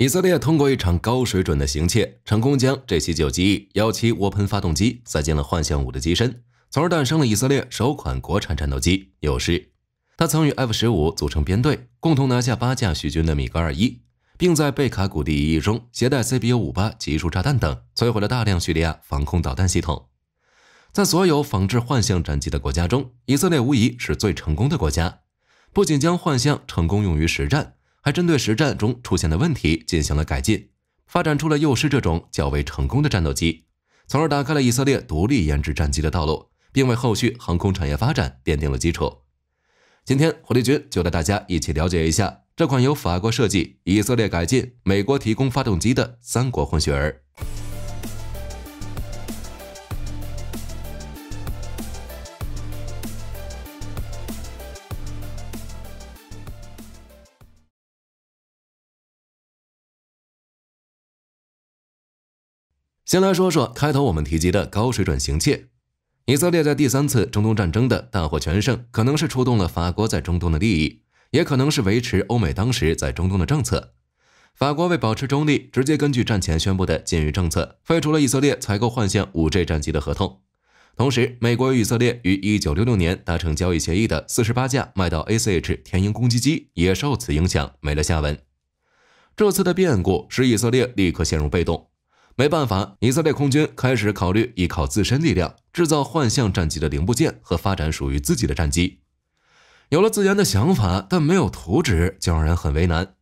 以色列通过一场高水准的行窃，成功将这起九机幺七涡喷发动机塞进了幻象五的机身，从而诞生了以色列首款国产战斗机。有时，他曾与 F 十五组成编队，共同拿下八架叙军的米格二一，并在贝卡谷地一役中携带 CBU 五八集束炸弹等，摧毁了大量叙利亚防空导弹系统。在所有仿制幻象战机的国家中，以色列无疑是最成功的国家，不仅将幻象成功用于实战。还针对实战中出现的问题进行了改进，发展出了幼狮这种较为成功的战斗机，从而打开了以色列独立研制战机的道路，并为后续航空产业发展奠定了基础。今天，火力君就带大家一起了解一下这款由法国设计、以色列改进、美国提供发动机的三国混血儿。先来说说开头我们提及的高水准行窃。以色列在第三次中东战争的大获全胜，可能是触动了法国在中东的利益，也可能是维持欧美当时在中东的政策。法国为保持中立，直接根据战前宣布的禁运政策，废除了以色列采购幻线五 G 战机的合同。同时，美国与以色列于一九六六年达成交易协议的四十八架麦道 ACH 天鹰攻击机，也受此影响没了下文。这次的变故使以色列立刻陷入被动。没办法，以色列空军开始考虑依靠自身力量制造幻象战机的零部件和发展属于自己的战机。有了自研的想法，但没有图纸，就让人很为难。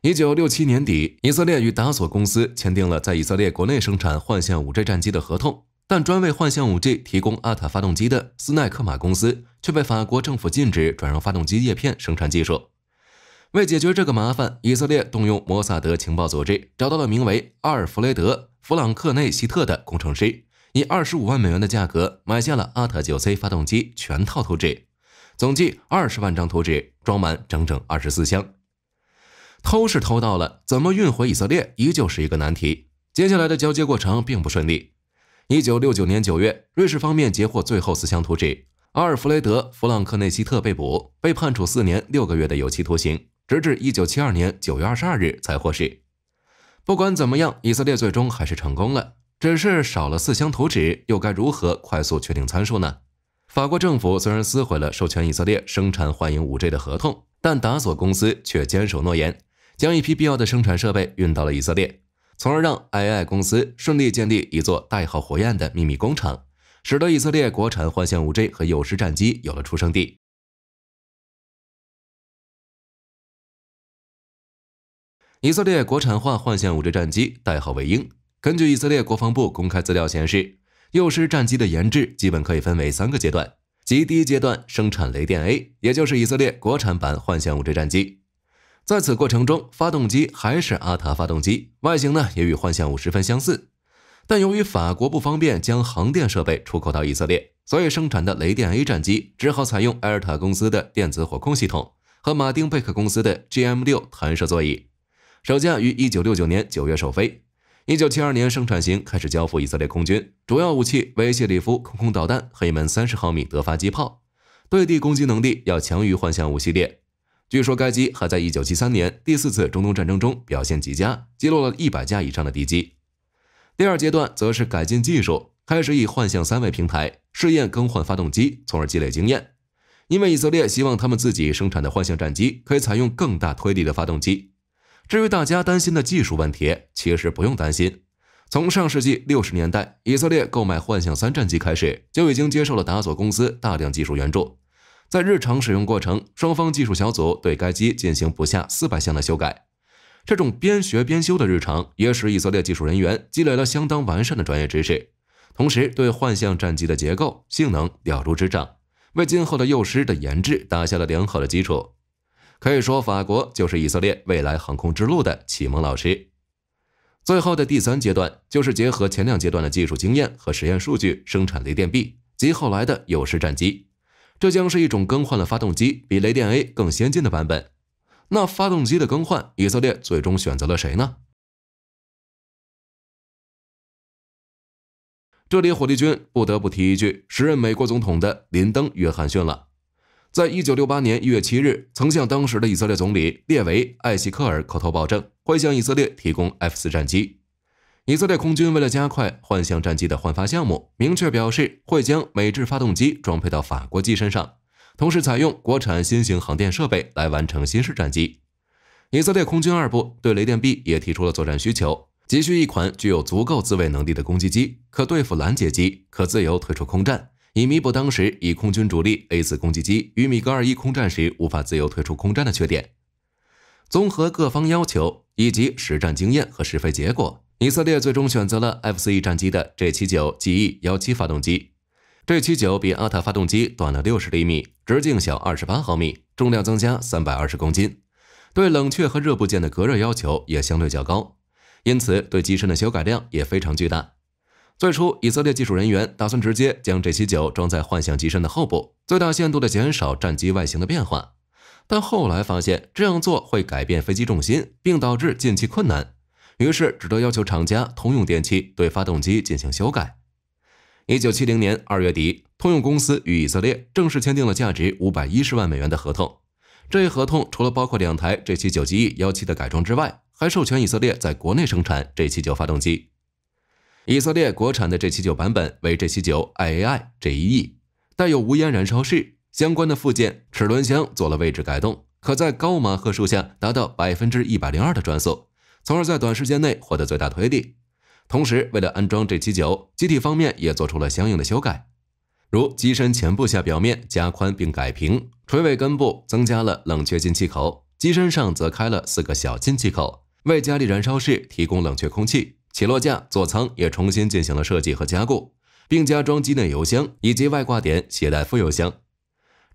一九六七年底，以色列与达索公司签订了在以色列国内生产幻象五 G 战机的合同，但专为幻象五 G 提供阿塔发动机的斯奈克马公司却被法国政府禁止转让发动机叶片生产技术。为解决这个麻烦，以色列动用摩萨德情报组织，找到了名为阿尔弗雷德。弗朗克内希特的工程师以二十五万美元的价格买下了阿特 9C 发动机全套图纸，总计二十万张图纸装满整整二十四箱。偷是偷到了，怎么运回以色列依旧是一个难题。接下来的交接过程并不顺利。一九六九年九月，瑞士方面截获最后四箱图纸，阿尔弗雷德·弗朗克内希特被捕，被判处四年六个月的有期徒刑，直至一九七二年九月二十二日才获释。不管怎么样，以色列最终还是成功了，只是少了四箱图纸，又该如何快速确定参数呢？法国政府虽然撕毁了授权以色列生产幻影 5G 的合同，但达索公司却坚守诺言，将一批必要的生产设备运到了以色列，从而让 IAI 公司顺利建立一座代号“火焰”的秘密工厂，使得以色列国产幻影 5G 和有士战机有了出生地。以色列国产化幻象五 g 战机代号为鹰。根据以色列国防部公开资料显示，幼狮战机的研制基本可以分为三个阶段，即第一阶段生产雷电 A，也就是以色列国产版幻象五 g 战机。在此过程中，发动机还是阿塔发动机，外形呢也与幻象五十分相似。但由于法国不方便将航电设备出口到以色列，所以生产的雷电 A 战机只好采用埃尔塔公司的电子火控系统和马丁贝克公司的 GM 六弹射座椅。首架于一九六九年九月首飞，一九七二年生产型开始交付以色列空军。主要武器为谢里夫空空导弹、黑门三十毫米德发机炮。对地攻击能力要强于幻象五系列。据说该机还在一九七三年第四次中东战争中表现极佳，击落了一百架以上的敌机。第二阶段则是改进技术，开始以幻象三为平台试验更换发动机，从而积累经验。因为以色列希望他们自己生产的幻象战机可以采用更大推力的发动机。至于大家担心的技术问题，其实不用担心。从上世纪六十年代以色列购买幻象三战机开始，就已经接受了达索公司大量技术援助。在日常使用过程，双方技术小组对该机进行不下四百项的修改。这种边学边修的日常，也使以色列技术人员积累了相当完善的专业知识，同时对幻象战机的结构性能了如指掌，为今后的幼师的研制打下了良好的基础。可以说，法国就是以色列未来航空之路的启蒙老师。最后的第三阶段就是结合前两阶段的技术经验和实验数据，生产雷电 B 及后来的有式战机。这将是一种更换了发动机、比雷电 A 更先进的版本。那发动机的更换，以色列最终选择了谁呢？这里火力军不得不提一句，时任美国总统的林登·约翰逊了。在一九六八年一月七日，曾向当时的以色列总理列维·艾希科尔口头保证，会向以色列提供 F 四战机。以色列空军为了加快幻象战机的换发项目，明确表示会将美制发动机装配到法国机身上，同时采用国产新型航电设备来完成新式战机。以色列空军二部对雷电 B 也提出了作战需求，急需一款具有足够自卫能力的攻击机，可对付拦截机，可自由退出空战。以弥补当时以空军主力 A 四攻击机与米格二一空战时无法自由退出空战的缺点。综合各方要求、以及实战经验和试飞结果，以色列最终选择了 F 四 E 战机的 J 七九 GE 幺七发动机。J 七九比阿塔发动机短了六十厘米，直径小二十八毫米，重量增加三百二十公斤，对冷却和热部件的隔热要求也相对较高，因此对机身的修改量也非常巨大。最初，以色列技术人员打算直接将这七九装在幻象机身的后部，最大限度地减少战机外形的变化。但后来发现这样做会改变飞机重心，并导致进气困难，于是只得要求厂家通用电气对发动机进行修改。一九七零年二月底，通用公司与以色列正式签订了价值五百一十万美元的合同。这一合同除了包括两台 J 七九 GE 幺七的改装之外，还授权以色列在国内生产 J 七九发动机。以色列国产的 G79 版本为 G79 IAI g 1 e 带有无烟燃烧室相关的附件，齿轮箱做了位置改动，可在高马赫数下达到百分之一百零二的转速，从而在短时间内获得最大推力。同时，为了安装 G79，机体方面也做出了相应的修改，如机身前部下表面加宽并改平，垂尾根部增加了冷却进气口，机身上则开了四个小进气口，为加力燃烧室提供冷却空气。起落架、座舱也重新进行了设计和加固，并加装机内油箱以及外挂点携带副油箱。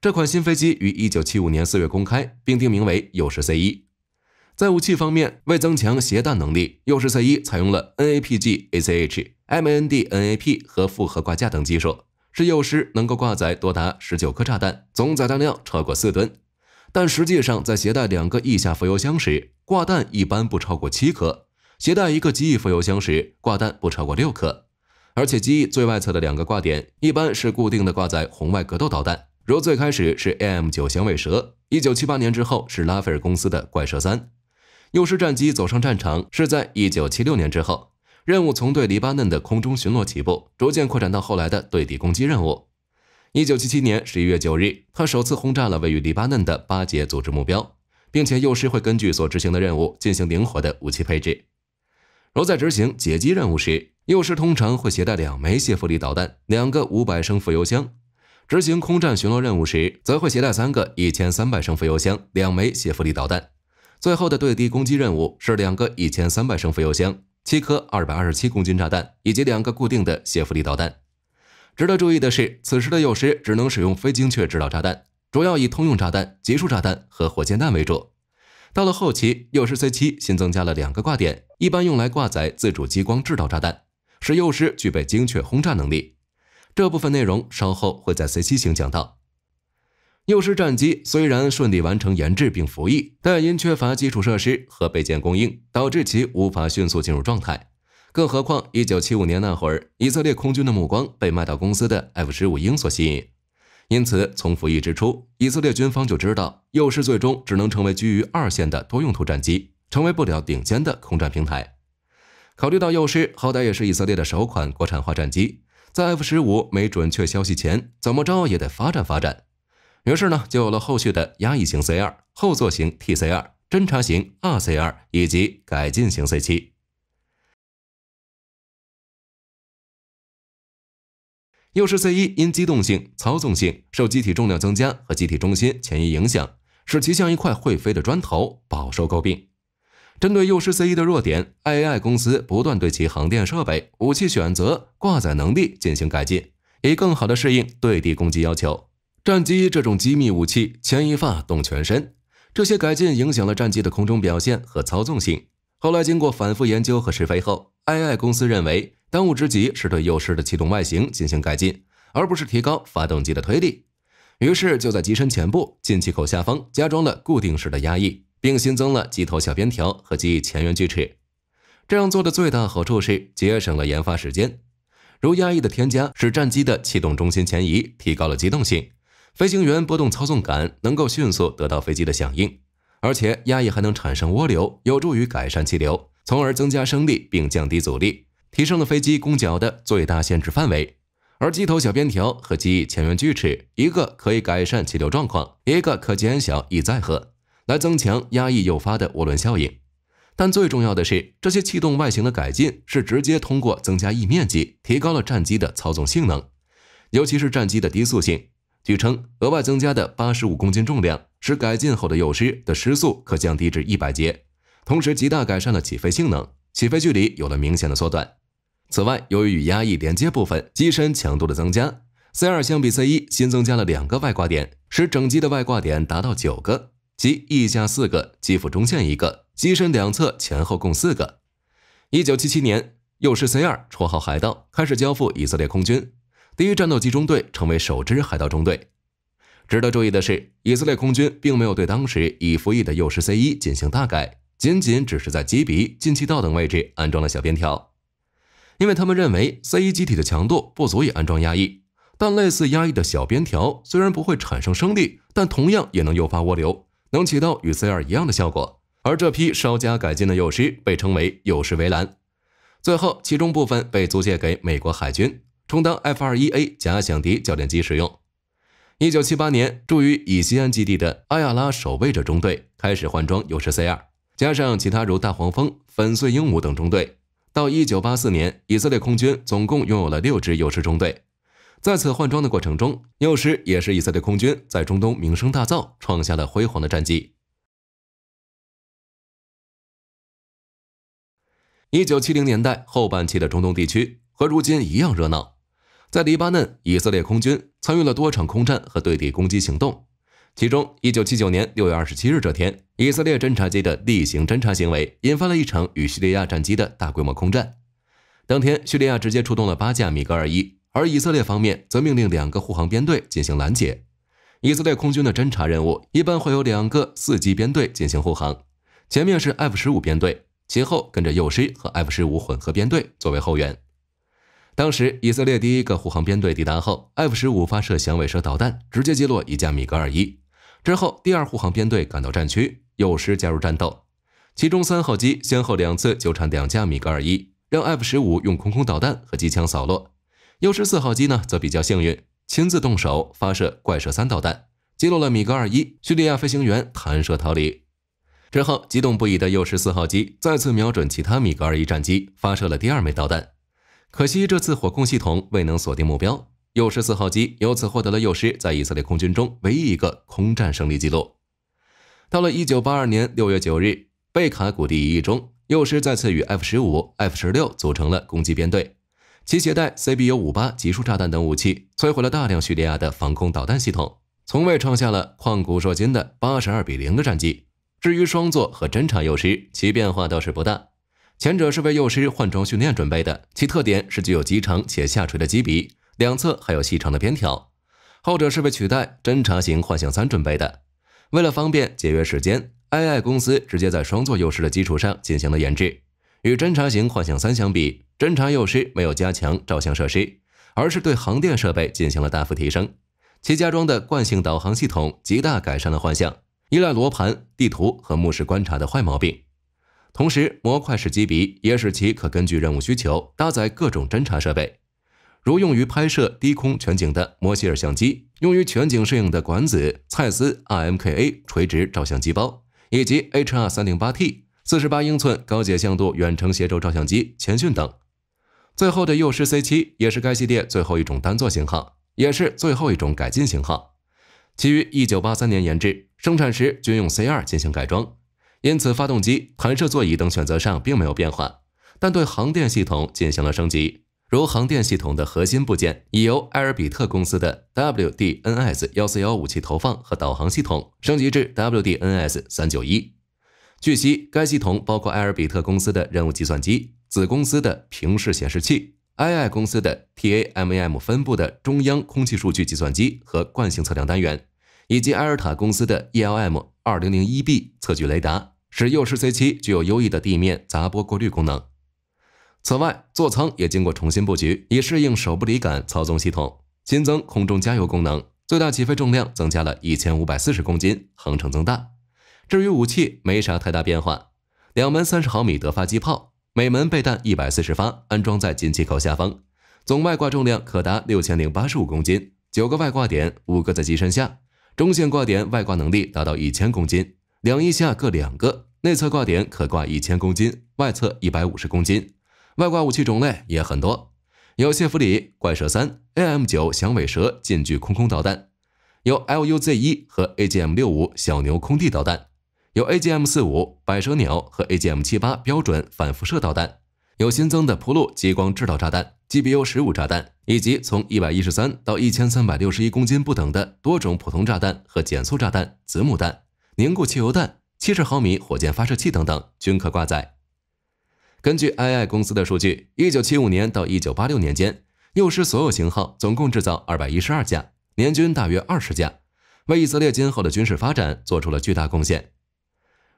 这款新飞机于一九七五年四月公开，并定名为幼狮 C 一。在武器方面，为增强携带能力，幼狮 C 一采用了 NAPGACH、MAND、NAP 和复合挂架等技术，使幼狮能够挂载多达十九颗炸弹，总载弹量超过四吨。但实际上，在携带两个翼下浮油箱时，挂弹一般不超过七颗。携带一个机翼副油箱时，挂弹不超过六颗。而且机翼最外侧的两个挂点一般是固定的，挂在红外格斗导弹。如最开始是 AM 九响尾蛇，一九七八年之后是拉斐尔公司的怪蛇三。幼狮战机走上战场是在一九七六年之后，任务从对黎巴嫩的空中巡逻起步，逐渐扩展到后来的对地攻击任务。一九七七年十一月九日，他首次轰炸了位于黎巴嫩的巴解组织目标，并且幼狮会根据所执行的任务进行灵活的武器配置。在执行解击任务时，幼师通常会携带两枚谢弗利导弹、两个五百升副油箱；执行空战巡逻任务时，则会携带三个一千三百升副油箱、两枚谢弗利导弹；最后的对地攻击任务是两个一千三百升副油箱、七颗二百二十七公斤炸弹以及两个固定的谢弗利导弹。值得注意的是，此时的幼师只能使用非精确制导炸弹，主要以通用炸弹、集束炸弹和火箭弹为主。到了后期，幼狮 C 七新增加了两个挂点，一般用来挂载自主激光制导炸弹，使幼狮具备精确轰炸能力。这部分内容稍后会在 C 七型讲到。幼狮战机虽然顺利完成研制并服役，但因缺乏基础设施和备件供应，导致其无法迅速进入状态。更何况，1975年那会儿，以色列空军的目光被麦道公司的 F 十五鹰所吸引。因此，从服役之初，以色列军方就知道幼狮最终只能成为居于二线的多用途战机，成为不了顶尖的空战平台。考虑到幼狮好歹也是以色列的首款国产化战机，在 F 十五没准确消息前，怎么着也得发展发展。于是呢，就有了后续的压抑型 C 二、后座型 T C 二、侦察型 R C 二以及改进型 C 七。幼狮 C 一因机动性、操纵性受机体重量增加和机体中心前移影响，使其像一块会飞的砖头，饱受诟病。针对幼狮 C 一的弱点，IAI 公司不断对其航电设备、武器选择、挂载能力进行改进，以更好地适应对地攻击要求。战机这种机密武器，牵一发动全身。这些改进影响了战机的空中表现和操纵性。后来经过反复研究和试飞后，IAI 公司认为。当务之急是对幼狮的气动外形进行改进，而不是提高发动机的推力。于是就在机身前部进气口下方加装了固定式的压翼，并新增了机头小边条和机翼前缘锯齿。这样做的最大好处是节省了研发时间。如压抑的添加，使战机的气动中心前移，提高了机动性。飞行员波动操纵杆能够迅速得到飞机的响应，而且压抑还能产生涡流，有助于改善气流，从而增加升力并降低阻力。提升了飞机攻角的最大限制范围，而机头小边条和机翼前缘锯齿，一个可以改善气流状况，一个可减小翼载荷，来增强压抑诱发的涡轮效应。但最重要的是，这些气动外形的改进是直接通过增加翼面积，提高了战机的操纵性能，尤其是战机的低速性。据称，额外增加的八十五公斤重量，使改进后的幼狮的时速可降低至一百节，同时极大改善了起飞性能，起飞距离有了明显的缩短。此外，由于与压翼连接部分机身强度的增加，C 二相比 C 一新增加了两个外挂点，使整机的外挂点达到九个，即翼下四个，机腹中线一个，机身两侧前后共四个。一九七七年，幼师 C 二绰号“海盗”开始交付以色列空军第一战斗机中队，成为首支“海盗”中队。值得注意的是，以色列空军并没有对当时已服役的幼师 C 一进行大改，仅仅只是在机鼻、进气道等位置安装了小边条。因为他们认为 C 一机体的强度不足以安装压抑，但类似压抑的小边条虽然不会产生升力，但同样也能诱发涡流，能起到与 C 二一样的效果。而这批稍加改进的幼师被称为幼师围栏。最后，其中部分被租借给美国海军，充当 F 二一 A 假想敌教练机使用。一九七八年，驻于以西安基地的阿亚拉守卫者中队开始换装幼师 C 二，加上其他如大黄蜂、粉碎鹦鹉等中队。到一九八四年，以色列空军总共拥有了六支幼师中队。在此换装的过程中，幼师也是以色列空军在中东名声大噪，创下了辉煌的战绩。一九七零年代后半期的中东地区和如今一样热闹，在黎巴嫩，以色列空军参与了多场空战和对地攻击行动。其中，一九七九年六月二十七日这天，以色列侦察机的例行侦察行为引发了一场与叙利亚战机的大规模空战。当天，叙利亚直接出动了八架米格二一，而以色列方面则命令两个护航编队进行拦截。以色列空军的侦察任务一般会有两个四机编队进行护航，前面是 F 十五编队，其后跟着幼师和 F 十五混合编队作为后援。当时，以色列第一个护航编队抵达后，F-15 发射响尾蛇导弹，直接击落一架米格二一。之后，第二护航编队赶到战区，右师加入战斗。其中三号机先后两次纠缠两架米格二一，让 F-15 用空空导弹和机枪扫落。右师四号机呢，则比较幸运，亲自动手发射怪蛇三导弹，击落了米格二一。叙利亚飞行员弹射逃离。之后，激动不已的右师四号机再次瞄准其他米格二一战机，发射了第二枚导弹。可惜这次火控系统未能锁定目标，幼狮四号机由此获得了幼师在以色列空军中唯一一个空战胜利记录。到了一九八二年六月九日，贝卡谷地一役中，幼师再次与 F 十五、F 十六组成了攻击编队，其携带 CBU 五八集束炸弹等武器，摧毁了大量叙利亚的防空导弹系统，从未创下了旷古烁今的八十二比零的战绩。至于双座和侦察幼师，其变化倒是不大。前者是为幼师换装训练准备的，其特点是具有极长且下垂的机鼻，两侧还有细长的边条；后者是为取代侦察型幻象三准备的。为了方便节约时间 a i 公司直接在双座幼师的基础上进行了研制。与侦察型幻象三相比，侦察幼师没有加强照相设施，而是对航电设备进行了大幅提升。其加装的惯性导航系统极大改善了幻象依赖罗盘、地图和目视观察的坏毛病。同时，模块式机鼻也使其可根据任务需求搭载各种侦察设备，如用于拍摄低空全景的摩西尔相机，用于全景摄影的管子蔡司 IMKA 垂直照相机包，以及 HR 三零八 T 四十八英寸高解像度远程协轴照相机前讯等。最后的幼师 C 七也是该系列最后一种单座型号，也是最后一种改进型号。其于一九八三年研制，生产时均用 C 二进行改装。因此，发动机、弹射座椅等选择上并没有变化，但对航电系统进行了升级，如航电系统的核心部件已由埃尔比特公司的 WDNS 幺四幺武器投放和导航系统升级至 WDNS 三九一。据悉，该系统包括埃尔比特公司的任务计算机、子公司的平视显示器、II 公司的 TAMAM 分布的中央空气数据计算机和惯性测量单元。以及埃尔塔公司的 ELM 二零零一 B 测距雷达，使幼狮 C 七具有优异的地面杂波过滤功能。此外，座舱也经过重新布局，以适应手部离杆操纵系统，新增空中加油功能，最大起飞重量增加了一千五百四十公斤，航程增大。至于武器，没啥太大变化，两门三十毫米德发机炮，每门备弹一百四十发，安装在进气口下方，总外挂重量可达六千零八十五公斤，九个外挂点，五个在机身下。中线挂点外挂能力达到一千公斤，两翼下各两个；内侧挂点可挂一千公斤，外侧一百五十公斤。外挂武器种类也很多，有谢弗里、怪蛇三、AM 九响尾蛇近距空空导弹，有 Luz 一和 AGM 六五小牛空地导弹，有 AGM 四五百蛇鸟和 AGM 七八标准反辐射导弹。有新增的铺路激光制导炸弹、GBU 十五炸弹，以及从一百一十三到一千三百六十一公斤不等的多种普通炸弹和减速炸弹、子母弹、凝固汽油弹、七十毫米火箭发射器等等，均可挂载。根据 Ii 公司的数据，一九七五年到一九八六年间，幼师所有型号总共制造二百一十二架，年均大约二十架，为以色列今后的军事发展做出了巨大贡献。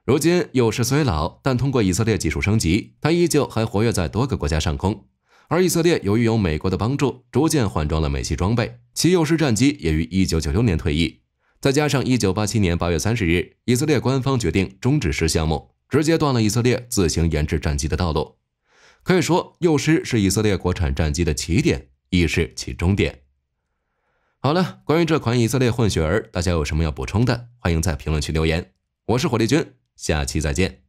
如今幼狮虽老，但通过以色列技术升级，它依旧还活跃在多个国家上空。而以色列由于有美国的帮助，逐渐换装了美系装备，其幼狮战机也于一九九六年退役。再加上一九八七年八月三十日，以色列官方决定终止狮项目，直接断了以色列自行研制战机的道路。可以说，幼狮是以色列国产战机的起点，亦是其终点。好了，关于这款以色列混血儿，大家有什么要补充的，欢迎在评论区留言。我是火力军。下期再见。